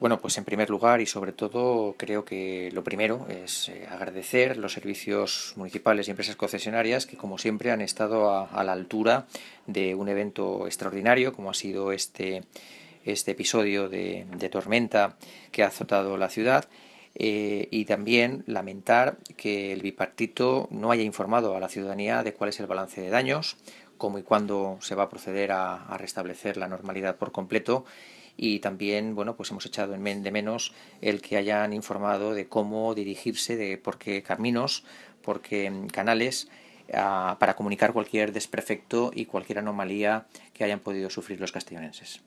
Bueno, pues en primer lugar y sobre todo creo que lo primero es eh, agradecer los servicios municipales y empresas concesionarias que como siempre han estado a, la altura de un evento extraordinario como ha sido este, este episodio de, tormenta que ha azotado la ciudad eh, y también lamentar que el bipartito no haya informado a la ciudadanía de cuál es el balance de daños, cómo y cuándo se va a proceder a restablecer la normalidad por completo y también, bueno, pues hemos echado de menos el que hayan informado de cómo dirigirse, de por qué caminos, por qué mm, canales ah, para comunicar cualquier desperfecto y cualquier anomalía que hayan podido sufrir los castellonenses.